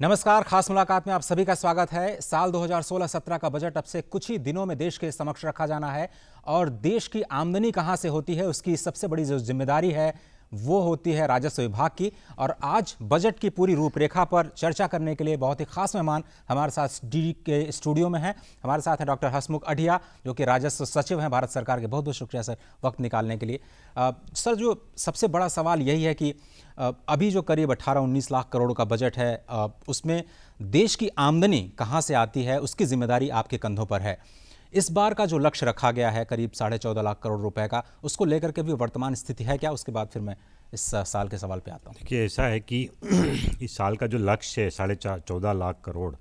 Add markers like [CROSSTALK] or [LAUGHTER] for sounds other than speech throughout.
नमस्कार खास मुलाकात में आप सभी का स्वागत है साल 2016-17 का बजट अब से कुछ ही दिनों में देश के समक्ष रखा जाना है और देश की आमदनी कहां से होती है उसकी सबसे बड़ी जो जिम्मेदारी है वो होती है राजस्व विभाग की और आज बजट की पूरी रूपरेखा पर चर्चा करने के लिए बहुत ही खास मेहमान हमारे साथ डी के स्टूडियो में हैं हमारे साथ हैं डॉक्टर हसमुख अढ़िया जो कि राजस्व सचिव हैं भारत सरकार के बहुत बहुत शुक्रिया सर वक्त निकालने के लिए आ, सर जो सबसे बड़ा सवाल यही है कि अभी जो करीब 18-19 लाख करोड़ का बजट है उसमें देश की आमदनी कहाँ से आती है उसकी जिम्मेदारी आपके कंधों पर है इस बार का जो लक्ष्य रखा गया है करीब साढ़े चौदह लाख करोड़ रुपए का उसको लेकर के भी वर्तमान स्थिति है क्या उसके बाद फिर मैं इस साल के सवाल पे आता हूँ देखिए ऐसा है कि [CLEARS THROAT] इस साल का जो लक्ष्य है साढ़े चार चौदह लाख करोड़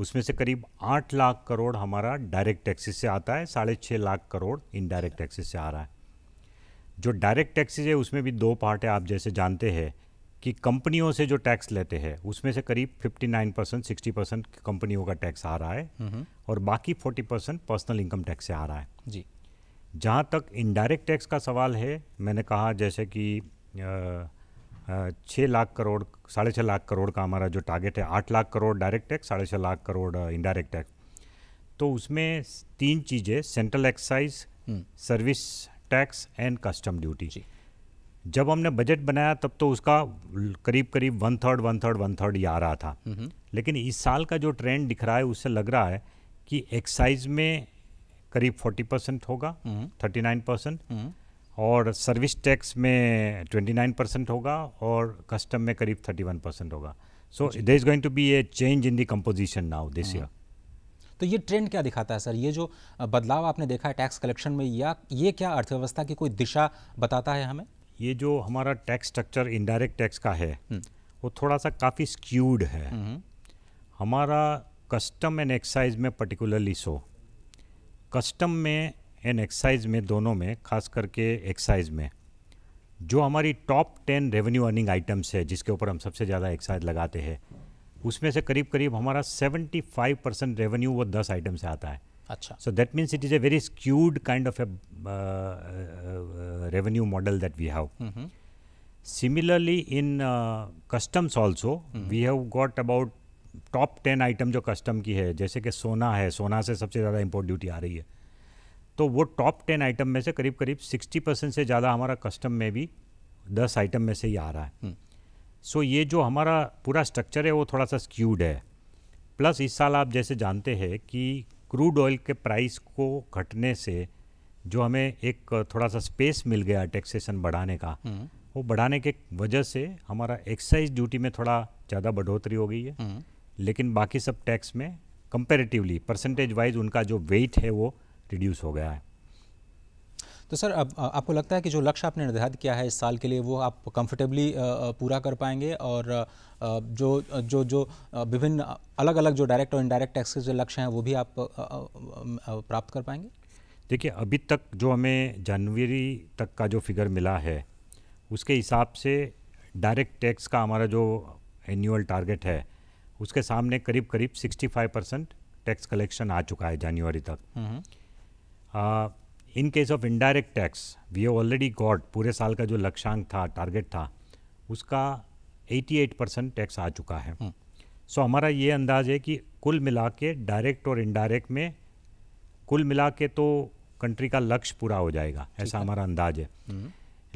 उसमें से करीब आठ लाख करोड़ हमारा डायरेक्ट टैक्सेस से आता है साढ़े छः लाख करोड़ इनडायरेक्ट टैक्सेस से आ रहा है जो डायरेक्ट टैक्सेज है उसमें भी दो पार्ट है आप जैसे जानते हैं कि कंपनियों से जो टैक्स लेते हैं उसमें से करीब 59 परसेंट सिक्सटी परसेंट कंपनियों का टैक्स आ रहा है और बाकी 40 परसेंट पर्सनल इनकम टैक्स से आ रहा है जी जहाँ तक इनडायरेक्ट टैक्स का सवाल है मैंने कहा जैसे कि छः लाख करोड़ साढ़े छः लाख करोड़ का हमारा जो टारगेट है आठ लाख करोड़ डायरेक्ट टैक्स साढ़े छः लाख करोड़ इनडायरेक्ट टैक्स तो उसमें तीन चीज़ें central excise service tax and custom duty जब हमने बजट बनाया तब तो उसका करीब करीब one third one third one third ही आ रहा था हम्म हम्म। लेकिन इस साल का जो ट्रेंड दिख रहा है उससे लग रहा है कि एक्साइज में करीब फोर्टी परसेंट होगा थर्टी नाइन परसेंट और सर्विस टैक्स में ट्वेंटी नाइन परसेंट होगा और कस्टम में करीब थर्टी वन परसेंट होगा so they is going to be a change in the composition now this year तो ये ट्रेंड क्या दिखाता है सर ये जो बदलाव आपने देखा है टैक्स कलेक्शन में या ये क्या अर्थव्यवस्था की कोई दिशा बताता है हमें ये जो हमारा टैक्स स्ट्रक्चर इनडायरेक्ट टैक्स का है हम्म। वो थोड़ा सा काफ़ी स्क्यूड है हम्म। हमारा कस्टम एंड एक्साइज में पर्टिकुलरली सो कस्टम में एंड एक्साइज में दोनों में खास करके एक्साइज में जो हमारी top ten revenue earning items है जिसके ऊपर हम सबसे ज़्यादा एक्साइज लगाते हैं उसमें से करीब करीब हमारा 75 परसेंट रेवेन्यू वो दस आइटम से आता है अच्छा so that means it is a very skewed kind of a revenue model that we have similarly in customs also we have got about top ten item जो कस्टम की है जैसे कि सोना है सोना से सबसे ज़्यादा इम्पोर्ट ड्यूटी आ रही है तो वो टॉप टेन आइटम में से करीब करीब सिक्सटी परसेंट से ज़्यादा हमारा कस्टम में भी दस आइटम में से ही आ रहा है hmm. सो ये जो हमारा पूरा स्ट्रक्चर है वो थोड़ा सा स्क्यूड है प्लस इस साल आप जैसे जानते हैं कि क्रूड ऑयल के प्राइस को घटने से जो हमें एक थोड़ा सा स्पेस मिल गया टैक्सेशन बढ़ाने का हम्म। वो बढ़ाने के वजह से हमारा एक्साइज ड्यूटी में थोड़ा ज़्यादा बढ़ोतरी हो गई है हम्म। लेकिन बाकी सब टैक्स में कंपेरेटिवली परसेंटेज वाइज उनका जो वेट है वो रिड्यूस हो गया है तो सर अब आपको लगता है कि जो लक्ष्य आपने निर्धारित किया है इस साल के लिए वो आप कंफर्टेबली पूरा कर पाएंगे और जो जो जो विभिन्न अलग अलग जो डायरेक्ट और इनडायरेक्ट टैक्स के जो लक्ष्य हैं वो भी आप प्राप्त कर पाएंगे देखिए अभी तक जो हमें जनवरी तक का जो फिगर मिला है उसके हिसाब से डायरेक्ट टैक्स का हमारा जो एनुअल टारगेट है उसके सामने करीब करीब 65 परसेंट टैक्स कलेक्शन आ चुका है जनवरी तक hmm. In case of indirect tax we have already got पूरे साल का जो लक्ष्यांक था टारगेट था उसका 88 परसेंट टैक्स आ चुका है सो हम्म। so, हमारा ये अंदाज है कि कुल मिला के डायरेक्ट और इनडायरेक्ट में कुल मिला के तो कंट्री का लक्ष्य पूरा हो जाएगा ऐसा हमारा अंदाज है हम्म।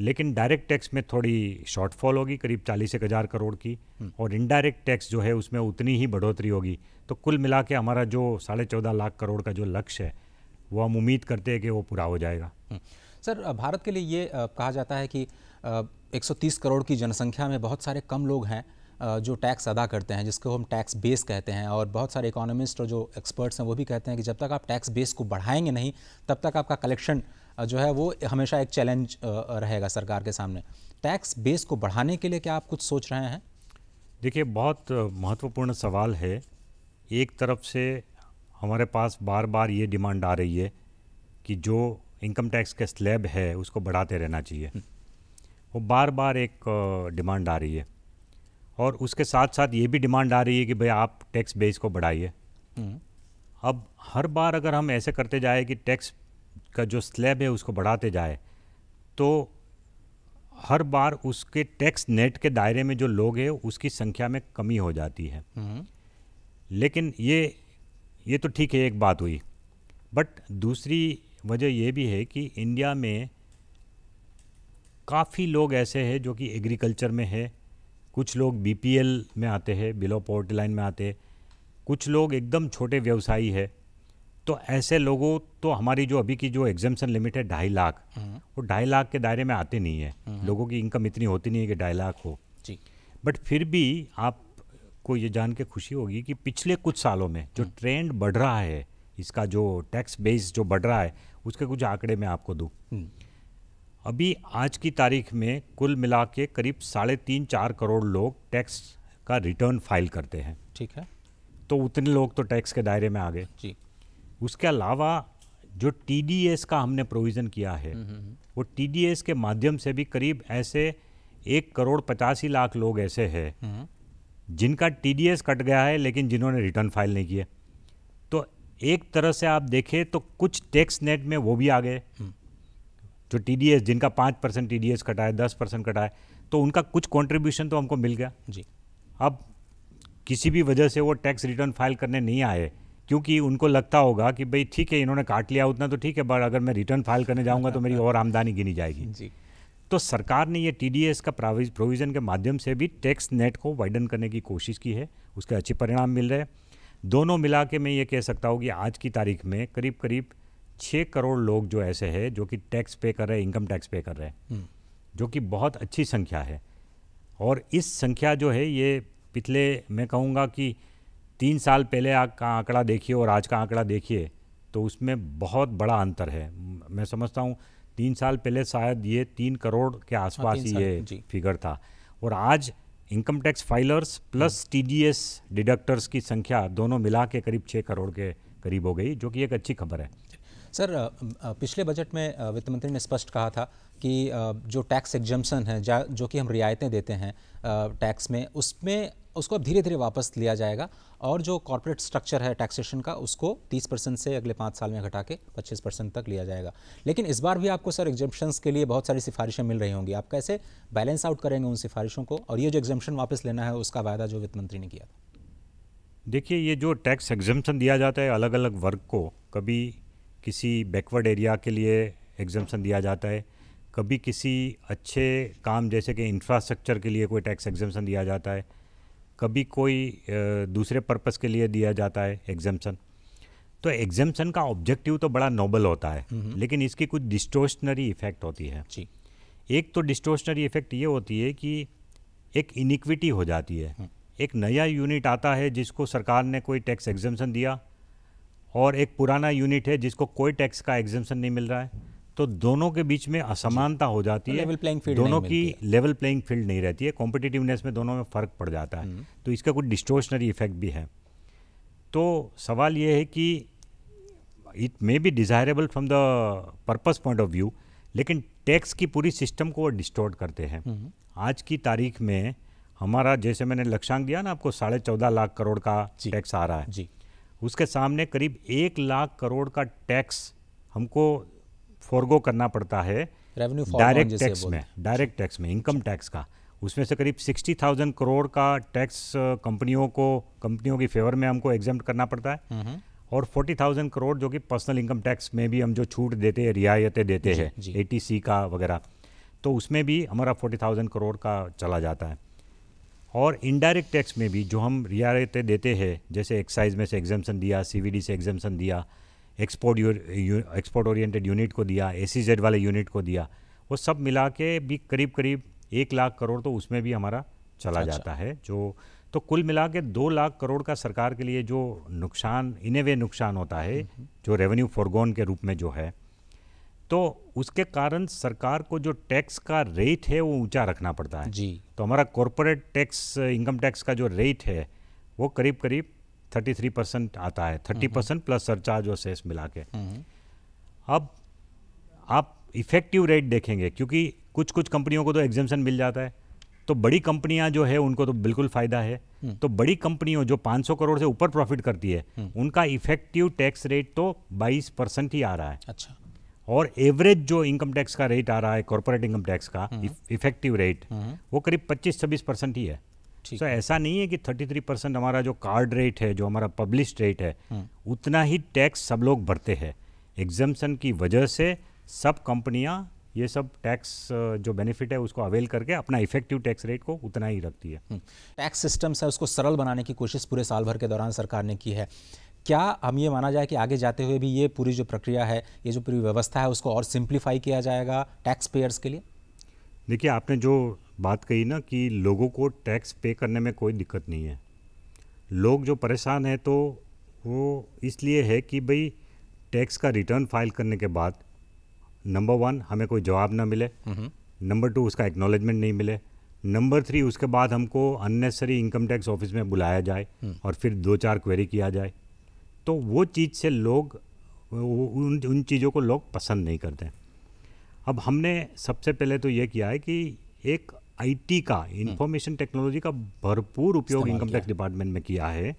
लेकिन डायरेक्ट टैक्स में थोड़ी शॉर्टफॉल होगी करीब चालीस एक हज़ार करोड़ की हम्म। और इनडायरेक्ट टैक्स जो है उसमें उतनी ही बढ़ोतरी होगी तो कुल मिला के हमारा जो साढ़े चौदह लाख करोड़ का जो लक्ष्य है वो हम उम्मीद करते हैं कि वो पूरा हो जाएगा हम्म। सर भारत के लिए ये कहा जाता है कि 130 करोड़ की जनसंख्या में बहुत सारे कम लोग हैं जो टैक्स अदा करते हैं जिसको हम टैक्स बेस कहते हैं और बहुत सारे इकोनॉमिस्ट और जो एक्सपर्ट्स हैं वो भी कहते हैं कि जब तक आप टैक्स बेस को बढ़ाएंगे नहीं तब तक आपका कलेक्शन जो है वो हमेशा एक चैलेंज रहेगा सरकार के सामने टैक्स बेस को बढ़ाने के लिए क्या आप कुछ सोच रहे हैं देखिए बहुत महत्वपूर्ण सवाल है एक तरफ से हमारे पास बार बार ये डिमांड आ रही है कि जो इनकम टैक्स के स्लैब है उसको बढ़ाते रहना चाहिए हम्म। वो बार बार एक डिमांड आ रही है और उसके साथ साथ ये भी डिमांड आ रही है कि भाई आप टैक्स बेस को बढ़ाइए हम्म। अब हर बार अगर हम ऐसे करते जाए कि टैक्स का जो स्लैब है उसको बढ़ाते जाए तो हर बार उसके टैक्स नेट के दायरे में जो लोग हैं उसकी संख्या में कमी हो जाती है हम्म। लेकिन ये ये तो ठीक है एक बात हुई बट दूसरी वजह यह भी है कि इंडिया में काफ़ी लोग ऐसे हैं जो कि एग्रीकल्चर में है कुछ लोग बी में आते हैं बिलो पॉवर्टी लाइन में आते हैं कुछ लोग एकदम छोटे व्यवसायी है तो ऐसे लोगों तो हमारी जो अभी की जो एग्जामेशन लिमिट है ढाई लाख हम्म। वो ढाई लाख के दायरे में आते नहीं है हम्म। लोगों की इनकम इतनी होती नहीं है कि ढाई लाख हो जी बट फिर भी आप आपको ये जान के खुशी होगी कि पिछले कुछ सालों में जो ट्रेंड हम्म। बढ़ रहा है इसका जो टैक्स बेस जो बढ़ रहा है उसके कुछ आंकड़े मैं आपको दूँ हम्म। अभी आज की तारीख में कुल मिला के करीब साढ़े तीन चार करोड़ लोग टैक्स का रिटर्न फाइल करते हैं ठीक है तो उतने लोग तो टैक्स के दायरे में आ गए जी उसके अलावा जो टी का हमने प्रोविज़न किया है हम्म, वो टी के माध्यम से भी करीब ऐसे एक करोड़ पचासी लाख लोग ऐसे हैं जिनका टी कट गया है लेकिन जिन्होंने रिटर्न फाइल नहीं किया तो एक तरह से आप देखें तो कुछ टैक्स नेट में वो भी आ गए हम्म। जो टी जिनका पाँच परसेंट टी डी कटा है दस परसेंट कटा है तो उनका कुछ कॉन्ट्रीब्यूशन तो हमको मिल गया जी अब किसी भी वजह से वो टैक्स रिटर्न फाइल करने नहीं आए क्योंकि उनको लगता होगा कि भाई ठीक है इन्होंने काट लिया उतना तो ठीक है बट अगर मैं रिटर्न फाइल करने जाऊंगा तो मेरी और आमदनी गिनी जाएगी जी तो सरकार ने ये टी का प्रोविज़न के माध्यम से भी टैक्स नेट को वाइडन करने की कोशिश की है उसके अच्छे परिणाम मिल रहे हैं दोनों मिला के मैं ये कह सकता हूँ कि आज की तारीख में करीब करीब छः करोड़ लोग जो ऐसे हैं जो कि टैक्स पे कर रहे हैं इनकम टैक्स पे कर रहे हैं हम्म। जो कि बहुत अच्छी संख्या है और इस संख्या जो है ये पिछले मैं कहूँगा कि तीन साल पहले आ, का आंकड़ा देखिए और आज का आंकड़ा देखिए तो उसमें बहुत बड़ा अंतर है मैं समझता हूँ तीन साल पहले शायद ये तीन करोड़ के हाँ, आसपास ही ये फिगर था और आज income tax filers plus TDS deductors की संख्या दोनों मिला के करीब छः करोड़ के करीब हो गई जो कि एक अच्छी खबर है सर पिछले बजट में वित्त मंत्री ने स्पष्ट कहा था कि जो टैक्स एग्जम्पन है जो कि हम रियायतें देते हैं टैक्स में उसमें उसको अब धीरे धीरे वापस लिया जाएगा और जो कॉरपोरेट स्ट्रक्चर है टैक्सेशन का उसको 30 परसेंट से अगले पाँच साल में घटा के 25 परसेंट तक लिया जाएगा लेकिन इस बार भी आपको सर एग्जाम्शंस के लिए बहुत सारी सिफारिशें मिल रही होंगी आप कैसे बैलेंस आउट करेंगे उन सिफारिशों को और ये जो एग्जाम्शन वापस लेना है उसका वायदा जो वित्त मंत्री ने किया था देखिए ये जो टैक्स एग्जाम्शन दिया जाता है अलग अलग वर्ग को कभी किसी बैकवर्ड एरिया के लिए एग्जाम्शन दिया जाता है कभी किसी अच्छे काम जैसे कि इंफ्रास्ट्रक्चर के लिए कोई टैक्स एग्जाम्शन दिया जाता है कभी कोई दूसरे पर्पस के लिए दिया जाता है एग्जेपन तो एग्जाम्सन का ऑब्जेक्टिव तो बड़ा नोबल होता है हम्म, हम्म। लेकिन इसकी कुछ डिस्टोशनरी इफेक्ट होती है जी एक तो डिस्टोशनरी इफेक्ट ये होती है कि एक इनिक्विटी हो जाती है हम्म। एक नया यूनिट आता है जिसको सरकार ने कोई टैक्स एग्जम्पन दिया और एक पुराना यूनिट है जिसको कोई टैक्स का एग्जेपन नहीं मिल रहा है तो दोनों के बीच में असमानता हो जाती तो है लेवल प्लेइंग फील्ड दोनों की लेवल प्लेइंग फील्ड नहीं रहती है कॉम्पिटिटिवनेस में दोनों में फ़र्क पड़ जाता है हम्म। तो इसका कुछ डिस्टोशनरी इफेक्ट भी है तो सवाल ये है कि it may be desirable from the purpose point of view लेकिन टैक्स की पूरी सिस्टम को वो डिस्टोर्ट करते हैं हम्म। आज की तारीख में हमारा जैसे मैंने लक्ष्यांक दिया ना आपको साढ़े चौदह लाख करोड़ का टैक्स आ रहा है जी उसके सामने करीब एक लाख करोड़ का टैक्स हमको फॉरगो करना पड़ता है रेवेन्यू डायरेक्ट टैक्स में डायरेक्ट टैक्स में इनकम टैक्स का उसमें से करीब सिक्सटी थाउजेंड करोड़ का टैक्स कंपनियों uh, को कंपनियों की फेवर में हमको एग्जाम करना पड़ता है हम्म हम्म। और फोर्टी थाउजेंड करोड़ जो कि पर्सनल इनकम टैक्स में भी हम जो छूट देते हैं रियायतें देते हैं ए सी का वगैरह तो उसमें भी हमारा फोर्टी थाउजेंड करोड़ का चला जाता है और इनडायरेक्ट टैक्स में भी जो हम रियायतें देते हैं जैसे एक्साइज में से एग्जामेशन दिया सी से एग्जामेशन दिया एक्सपोर्ट एक्सपोर्ट ओरिएंटेड यूनिट को दिया ए वाले यूनिट को दिया वो सब मिला के भी करीब करीब एक लाख करोड़ तो उसमें भी हमारा चला अच्छा। जाता है जो तो कुल मिला के दो लाख करोड़ का सरकार के लिए जो नुकसान इन वे नुकसान होता है जो रेवेन्यू फॉरगोन के रूप में जो है तो उसके कारण सरकार को जो टैक्स का रेट है वो ऊंचा रखना पड़ता है जी तो हमारा कॉरपोरेट टैक्स इनकम टैक्स का जो रेट है वो करीब करीब थर्टी थ्री परसेंट आता है थर्टी परसेंट प्लस सरचार्ज और सेस मिला के हम्म, हम्म। अब आप इफेक्टिव रेट देखेंगे क्योंकि कुछ कुछ कंपनियों को तो एग्जामेशन मिल जाता है तो बड़ी कंपनियां जो है उनको तो बिल्कुल फ़ायदा है हम्म। तो बड़ी कंपनियों जो 500 करोड़ से ऊपर प्रॉफिट करती है उनका इफेक्टिव टैक्स रेट तो 22 परसेंट ही आ रहा है अच्छा और एवरेज जो इनकम टैक्स का रेट आ रहा है कॉर्पोरेट इनकम टैक्स का इफेक्टिव रेट वो करीब 25-26 परसेंट ही है सो so, ऐसा नहीं है कि 33 परसेंट हमारा जो कार्ड रेट है जो हमारा पब्लिश रेट है हम्म। उतना ही टैक्स सब लोग भरते हैं एग्जम्सन की वजह से सब कंपनियां ये सब टैक्स जो बेनिफिट है उसको अवेल करके अपना इफेक्टिव टैक्स रेट को उतना ही रखती है टैक्स सिस्टम्स हम्म। है उसको सरल बनाने की कोशिश पूरे साल भर के दौरान सरकार ने की है क्या हम ये माना जाए कि आगे जाते हुए भी ये पूरी जो प्रक्रिया है ये जो पूरी व्यवस्था है उसको और सिंप्लीफाई किया जाएगा टैक्स पेयर्स के लिए देखिए आपने जो बात कही ना कि लोगों को टैक्स पे करने में कोई दिक्कत नहीं है लोग जो परेशान हैं तो वो इसलिए है कि भाई टैक्स का रिटर्न फाइल करने के बाद नंबर वन हमें कोई जवाब ना मिले नंबर हम्म। टू उसका एक्नॉलेजमेंट नहीं मिले नंबर थ्री उसके बाद हमको अननेसरी इनकम टैक्स ऑफिस में बुलाया जाए हम्म। और फिर दो चार क्वेरी किया जाए तो वो चीज़ से लोग उन उन चीज़ों को लोग पसंद नहीं करते अब हमने सबसे पहले तो ये किया है कि एक आईटी का इंफॉर्मेशन हम्म। टेक्नोलॉजी का भरपूर उपयोग इनकम टैक्स डिपार्टमेंट में किया है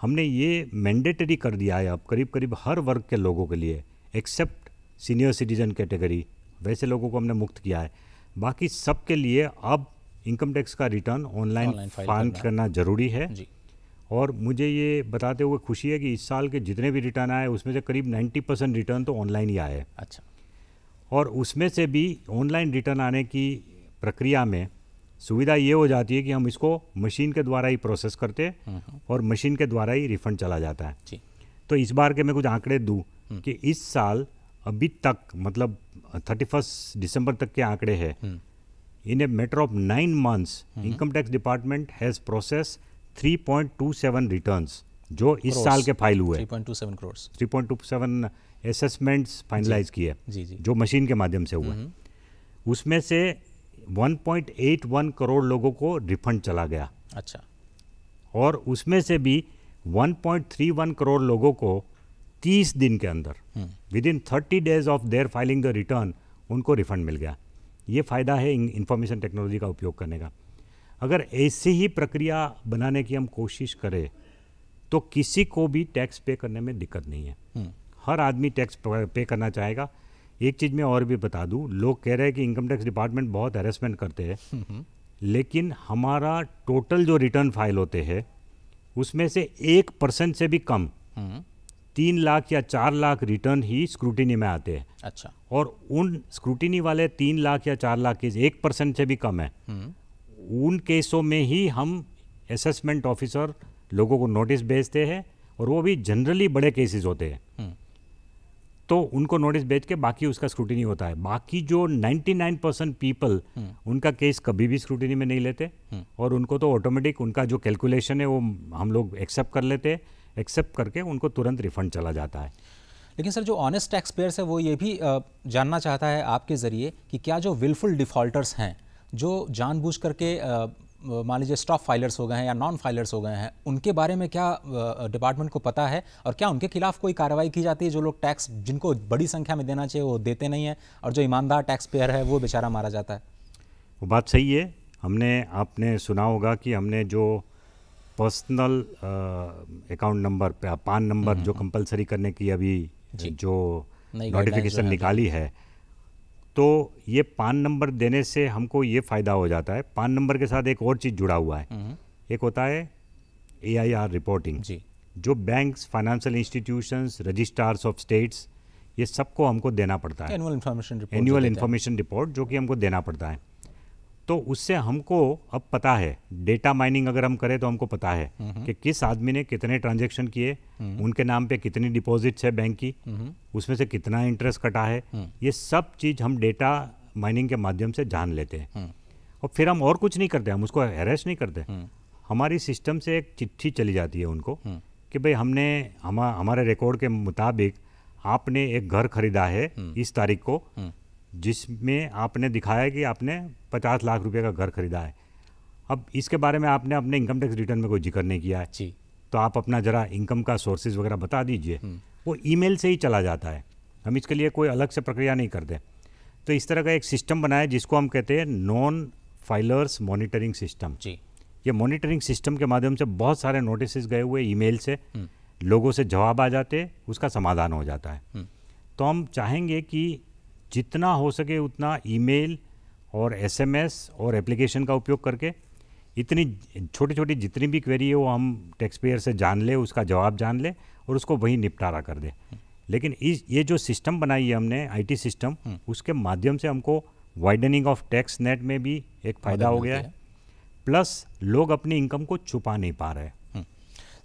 हमने ये मैंडेटरी कर दिया है अब करीब करीब हर वर्ग के लोगों के लिए एक्सेप्ट सीनियर सिटीजन कैटेगरी वैसे लोगों को हमने मुक्त किया है बाकी सब के लिए अब इनकम टैक्स का रिटर्न ऑनलाइन फाइल करना ज़रूरी है और मुझे ये बताते हुए खुशी है कि इस साल के जितने भी रिटर्न आए उसमें से करीब 90 परसेंट रिटर्न तो ऑनलाइन ही आए अच्छा और उसमें से भी ऑनलाइन रिटर्न आने की प्रक्रिया में सुविधा ये हो जाती है कि हम इसको मशीन के द्वारा ही प्रोसेस करते हम्म, हम्म। और मशीन के द्वारा ही रिफंड चला जाता है तो इस बार के मैं कुछ आंकड़े दूँ हम्म। कि इस साल अभी तक मतलब थर्टी फर्स्ट दिसंबर तक के आंकड़े हैं in a matter of nine months income tax department has process 3.27 returns जो इस साल के फाइल हुए 3.27 करोड़ 3.27 असेसमेंट्स फाइनलाइज किए जो मशीन के माध्यम से हुए उसमें से 1.81 करोड़ लोगों को रिफंड चला गया अच्छा और उसमें से भी 1.31 करोड़ लोगों को 30 दिन के अंदर within thirty days of their filing the return उनको रिफंड मिल गया ये फ़ायदा है इंफॉर्मेशन टेक्नोलॉजी का उपयोग करने का अगर ऐसी ही प्रक्रिया बनाने की हम कोशिश करें तो किसी को भी टैक्स पे करने में दिक्कत नहीं है हम्म। हर आदमी टैक्स पे करना चाहेगा एक चीज़ मैं और भी बता दू लोग कह रहे हैं कि इनकम टैक्स डिपार्टमेंट बहुत हेरेसमेंट करते हैं [LAUGHS] लेकिन हमारा टोटल जो रिटर्न फाइल होते हैं उसमें से एक परसेंट से भी कम हम्म। तीन लाख या चार लाख रिटर्न ही स्क्रूटिनी में आते हैं अच्छा और उन स्क्रूटिनी वाले तीन लाख या चार लाख केस एक परसेंट से भी कम है हम्म। उन केसों में ही हम असेसमेंट ऑफिसर लोगों को नोटिस भेजते हैं और वो भी जनरली बड़े केसेस होते हैं हम्म। तो उनको नोटिस भेज के बाकी उसका स्क्रूटिनी होता है बाकी जो 99 परसेंट पीपल उनका केस कभी भी स्क्रूटिनी में नहीं लेते हम्म। और उनको तो ऑटोमेटिक उनका जो कैलकुलेशन है वो हम लोग एक्सेप्ट कर लेते हैं एक्सेप्ट करके उनको तुरंत रिफंड चला जाता है लेकिन सर जो ऑनेस्ट टैक्स पेयर्स है वो ये भी जानना चाहता है आपके ज़रिए कि क्या जो विलफुल डिफ़ॉल्टर्स हैं जो जानबूझ करके मान लीजिए स्टॉप फाइलर्स हो गए हैं या नॉन फाइलर्स हो गए हैं उनके बारे में क्या डिपार्टमेंट को पता है और क्या उनके खिलाफ कोई कार्रवाई की जाती है जो लोग टैक्स जिनको बड़ी संख्या में देना चाहिए वो देते नहीं हैं और जो ईमानदार टैक्स पेयर है वो बेचारा मारा जाता है वो बात सही है हमने आपने सुना होगा कि हमने जो personal account number PAN number हम्म, जो कंपलसरी हम्म, हम्म। करने की अभी जो नोटिफिकेशन निकाली है तो ये पान नंबर देने से हमको ये फ़ायदा हो जाता है पान नंबर के साथ एक और चीज़ जुड़ा हुआ है हम्म। एक होता है ए रिपोर्टिंग जी जो banks financial institutions registrars of states ये सबको हमको देना पड़ता है annual information report annual information report जो कि हमको देना पड़ता है तो उससे हमको अब पता है डेटा माइनिंग अगर हम करें तो हमको पता है कि किस आदमी ने कितने ट्रांजेक्शन किए हम्म। उनके नाम पे कितनी डिपॉजिट्स है बैंक की उसमें से कितना इंटरेस्ट कटा है हम्म। ये सब चीज़ हम डेटा माइनिंग के माध्यम से जान लेते हैं हम्म। और फिर हम और कुछ नहीं करते हम उसको हैरेस नहीं करते हमारी सिस्टम से एक चिट्ठी चली जाती है उनको कि भाई हमने हमारे रिकॉर्ड के मुताबिक आपने एक घर खरीदा है इस तारीख को जिसमें आपने दिखाया कि आपने पचास लाख रुपये का घर खरीदा है अब इसके बारे में आपने अपने इनकम टैक्स रिटर्न में कोई जिक्र नहीं किया है जी तो आप अपना ज़रा इनकम का सोर्सेज वगैरह बता दीजिए हम्म। वो ईमेल से ही चला जाता है हम इसके लिए कोई अलग से प्रक्रिया नहीं करते तो इस तरह का एक सिस्टम बनाया जिसको हम कहते हैं नॉन फाइलर्स मॉनिटरिंग सिस्टम जी ये मॉनिटरिंग सिस्टम के माध्यम से बहुत सारे नोटिस गए हुए ईमेल से हम्म। लोगों से जवाब आ जाते उसका समाधान हो जाता है हम्म। तो हम चाहेंगे कि जितना हो सके उतना ईमेल और एसएमएस और एप्लीकेशन का उपयोग करके इतनी छोटी छोटी जितनी भी क्वेरी है वो हम टैक्स पेयर से जान ले उसका जवाब जान ले और उसको वहीं निपटारा कर दे लेकिन इस ये जो सिस्टम बनाई है हमने आईटी सिस्टम हम्म। उसके माध्यम से हमको वाइडनिंग ऑफ टैक्स नेट में भी एक फ़ायदा हो गया है प्लस लोग अपनी इनकम को छुपा नहीं पा रहे हम्म।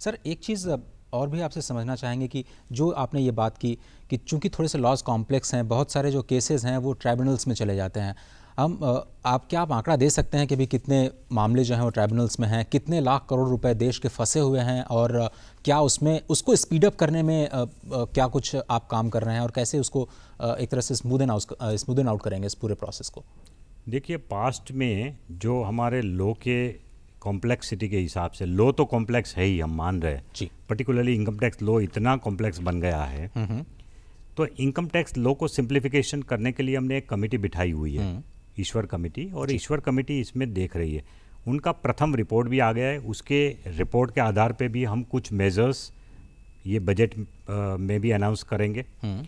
सर एक चीज़ और भी आपसे समझना चाहेंगे कि जो आपने ये बात की कि चूंकि थोड़े से लॉज कॉम्प्लेक्स हैं बहुत सारे जो केसेस हैं वो ट्राइब्यूनल्स में चले जाते हैं हम आप क्या आप आंकड़ा दे सकते हैं कि भी कितने मामले जो हैं वो ट्राइब्यूनल्स में हैं कितने लाख करोड़ रुपए देश के फंसे हुए हैं और क्या उसमें उसको स्पीड अप करने में क्या कुछ आप काम कर रहे हैं और कैसे उसको एक तरह से स्मूदन आउट स्मूदन आउट करेंगे इस पूरे प्रोसेस को देखिए पास्ट में जो हमारे लो के कॉम्प्लेक्सिटी के हिसाब से लो तो कॉम्प्लेक्स है ही हम मान रहे हैं पर्टिकुलरली इनकम टैक्स लो इतना कॉम्प्लेक्स बन गया है तो इनकम टैक्स लो को सिंप्लीफिकेशन करने के लिए हमने एक कमेटी बिठाई हुई है हम्म। ईश्वर कमेटी और ईश्वर कमेटी इसमें देख रही है उनका प्रथम रिपोर्ट भी आ गया है उसके रिपोर्ट के आधार पर भी हम कुछ मेजर्स ये बजट में भी अनाउंस करेंगे हम्म।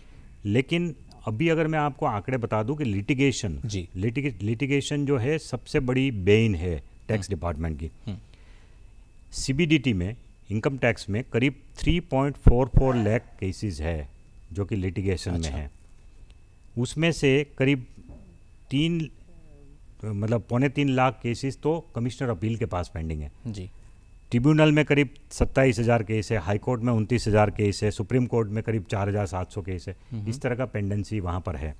लेकिन अभी अगर मैं आपको आंकड़े बता दूं कि लिटिगेशन जी लिटिगे, लिटिगेशन जो है सबसे बड़ी बेन है टैक्स हम्म। डिपार्टमेंट की सीबीडीटी हम्म। में इनकम टैक्स में करीब 3.44 लाख केसेस है जो कि लिटिगेशन अच्छा। में है उसमें से करीब तीन मतलब पौने तीन लाख केसेस तो कमिश्नर अपील के पास पेंडिंग है जी ट्रिब्यूनल में करीब सत्ताईस हज़ार केस है हाई कोर्ट में उनतीस हज़ार केस है सुप्रीम कोर्ट में करीब चार हज़ार सात सौ केस है हम्म। इस तरह का पेंडेंसी वहाँ पर है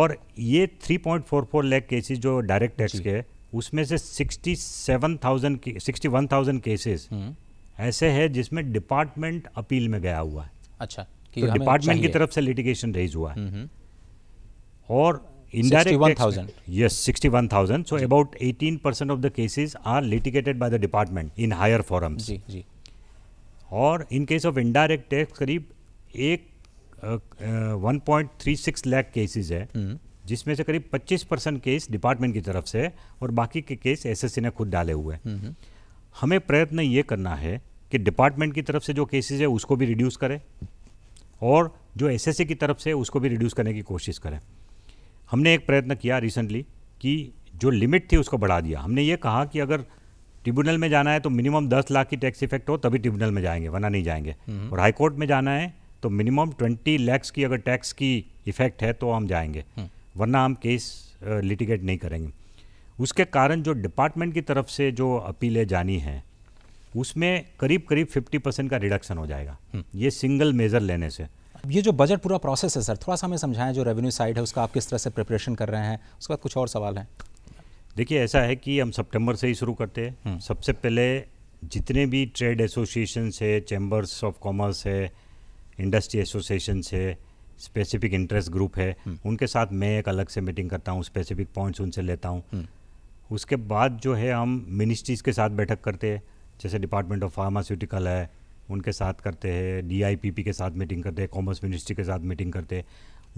और ये three point four four lakh cases जो डायरेक्ट टैक्स के है उसमें से sixty seven thousand sixty one thousand cases ऐसे है जिसमें डिपार्टमेंट अपील में गया हुआ है अच्छा कि तो डिपार्टमेंट की तरफ से लिटिगेशन रेज हुआ है हम्म, हम्म। और indirect one thousand indirect yes 61000 so about 18% of the cases are litigated by the department in higher forums जी जी और in case of indirect tax करीब एक one point three six lakh cases है हम्म। जिसमें से करीब 25 परसेंट केस डिपार्टमेंट की तरफ से और बाकी के केस एसएससी ने खुद डाले हुए हैं हमें प्रयत्न ये करना है कि डिपार्टमेंट की तरफ से जो केसेस है उसको भी रिड्यूस करें और जो एसएससी की तरफ से उसको भी रिड्यूस करने की कोशिश करें हमने एक प्रयत्न किया रिसेंटली कि जो लिमिट थी उसको बढ़ा दिया हमने ये कहा कि अगर ट्रिब्यूनल में जाना है तो मिनिमम दस लाख की टैक्स इफेक्ट हो तभी ट्रिब्यूनल में जाएंगे वरना नहीं जाएंगे और हाईकोर्ट में जाना है तो मिनिमम ट्वेंटी लैक्स की अगर टैक्स की इफेक्ट है तो हम जाएंगे हम्म। वरना हम केस लिटिगेट नहीं करेंगे उसके कारण जो डिपार्टमेंट की तरफ से जो अपीलें जानी हैं उसमें करीब करीब 50 परसेंट का रिडक्शन हो जाएगा हम्म। ये सिंगल मेज़र लेने से ये जो बजट पूरा प्रोसेस है सर थोड़ा सा हमें समझाएं जो रेवेन्यू साइड है उसका आप किस तरह से प्रिपरेशन कर रहे हैं उसके बाद कुछ और सवाल है देखिए ऐसा है कि हम सितंबर से ही शुरू करते हैं हम्म। सबसे पहले जितने भी ट्रेड एसोसिएशन है चैम्बर्स ऑफ कॉमर्स है इंडस्ट्री एसोसिएशन है स्पेसिफिक इंटरेस्ट ग्रुप है उनके साथ मैं एक अलग से मीटिंग करता हूँ स्पेसिफिक पॉइंट्स उनसे लेता हूँ उसके बाद जो है हम मिनिस्ट्रीज़ के साथ बैठक करते हैं जैसे डिपार्टमेंट ऑफ फार्मास्यूटिकल है उनके साथ करते हैं डीआईपीपी के साथ मीटिंग करते हैं कॉमर्स मिनिस्ट्री के साथ मीटिंग करते हैं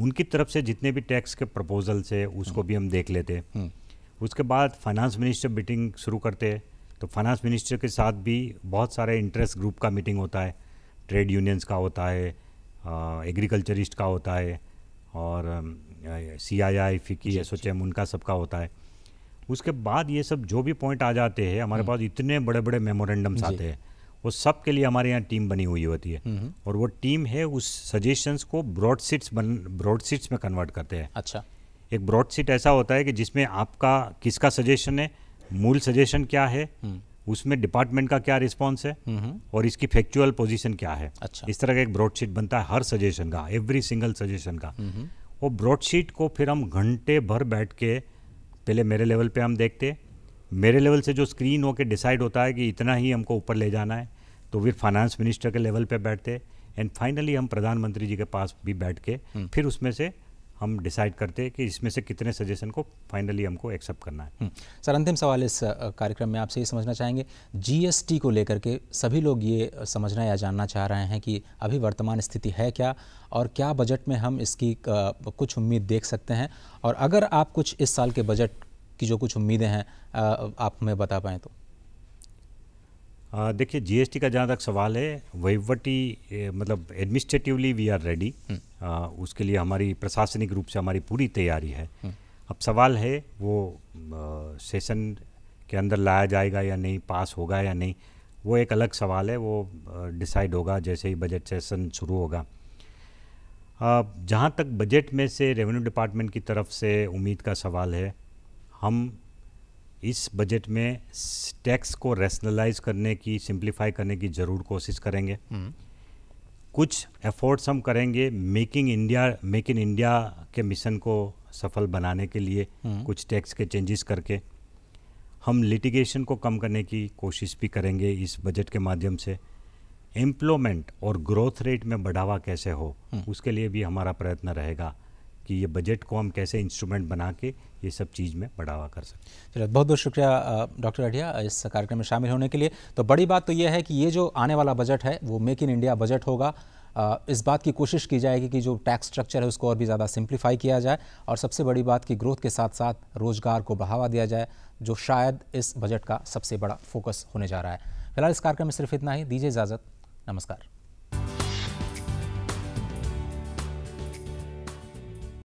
उनकी तरफ से जितने भी टैक्स के प्रपोजल्स है उसको भी हम देख लेते हैं उसके बाद फाइनेंस मिनिस्टर मीटिंग शुरू करते हैं तो फाइनेंस मिनिस्टर के साथ भी बहुत सारे इंटरेस्ट ग्रुप का मीटिंग होता है ट्रेड यूनियंस का होता है एग्रीकल्चरिस्ट का होता है और सी आई आई फिकी एस एच एम उनका सबका होता है उसके बाद ये सब जो भी पॉइंट आ जाते हैं हमारे हम्म। पास इतने बड़े बड़े मेमोरेंडम्स आते हैं वो सब के लिए हमारे यहाँ टीम बनी हुई होती है हम्म, हम्म। और वो टीम है उस सजेशंस को ब्रॉड सीट्स बन ब्रॉड सीट्स में कन्वर्ट करते हैं अच्छा एक ब्रॉड सीट ऐसा होता है कि जिसमें आपका किसका सजेशन है मूल सजेशन क्या है उसमें डिपार्टमेंट का क्या रिस्पॉन्स है और इसकी फैक्चुअल पोजिशन क्या है अच्छा इस तरह का एक ब्रॉडशीट बनता है हर सजेशन का एवरी सिंगल सजेशन का वो ब्रॉडशीट को फिर हम घंटे भर बैठ के पहले मेरे लेवल पे हम देखते मेरे लेवल से जो स्क्रीन होकर डिसाइड होता है कि इतना ही हमको ऊपर ले जाना है तो फिर फाइनेंस मिनिस्टर के लेवल पे बैठते एंड फाइनली हम प्रधानमंत्री जी के पास भी बैठ के हम्म। फिर उसमें से हम डिसाइड करते हैं कि इसमें से कितने सजेशन को फाइनली हमको एक्सेप्ट करना है हम्म, सर अंतिम सवाल इस कार्यक्रम में आपसे ये समझना चाहेंगे जीएसटी को लेकर के सभी लोग ये समझना या जानना चाह रहे हैं कि अभी वर्तमान स्थिति है क्या और क्या बजट में हम इसकी कुछ उम्मीद देख सकते हैं और अगर आप कुछ इस साल के बजट की जो कुछ उम्मीदें हैं आप हमें बता पाएँ तो देखिए जीएसटी का जहाँ तक सवाल है वहीवटी मतलब एडमिनिस्ट्रेटिवली वी आर रेडी उसके लिए हमारी प्रशासनिक रूप से हमारी पूरी तैयारी है हम्म। अब सवाल है वो आ, सेशन के अंदर लाया जाएगा या नहीं पास होगा या नहीं वो एक अलग सवाल है वो डिसाइड होगा जैसे ही बजट सेशन शुरू होगा जहाँ तक बजट में से रेवेन्यू डिपार्टमेंट की तरफ से उम्मीद का सवाल है हम इस बजट में टैक्स को रैशनलाइज करने की सिंप्लीफाई करने की ज़रूर कोशिश करेंगे हम्म। कुछ एफर्ट्स हम करेंगे making India make in India के मिशन को सफल बनाने के लिए हम्म। कुछ टैक्स के चेंजेस करके हम लिटिगेशन को कम करने की कोशिश भी करेंगे इस बजट के माध्यम से एम्प्लॉयमेंट और ग्रोथ रेट में बढ़ावा कैसे हो हम्म। उसके लिए भी हमारा प्रयत्न रहेगा कि ये बजट को हम कैसे इंस्ट्रूमेंट बना के ये सब चीज़ में बढ़ावा कर सकते चलिए चलो बहुत बहुत शुक्रिया डॉक्टर अढ़िया इस कार्यक्रम में शामिल होने के लिए तो बड़ी बात तो ये है कि ये जो आने वाला बजट है वो मेक इन इंडिया बजट होगा इस बात की कोशिश की जाएगी कि जो टैक्स स्ट्रक्चर है उसको और भी ज़्यादा सिंप्लीफाई किया जाए और सबसे बड़ी बात कि ग्रोथ के साथ साथ रोज़गार को बढ़ावा दिया जाए जो शायद इस बजट का सबसे बड़ा फोकस होने जा रहा है फिलहाल इस कार्यक्रम में सिर्फ इतना ही दीजिए इजाज़त नमस्कार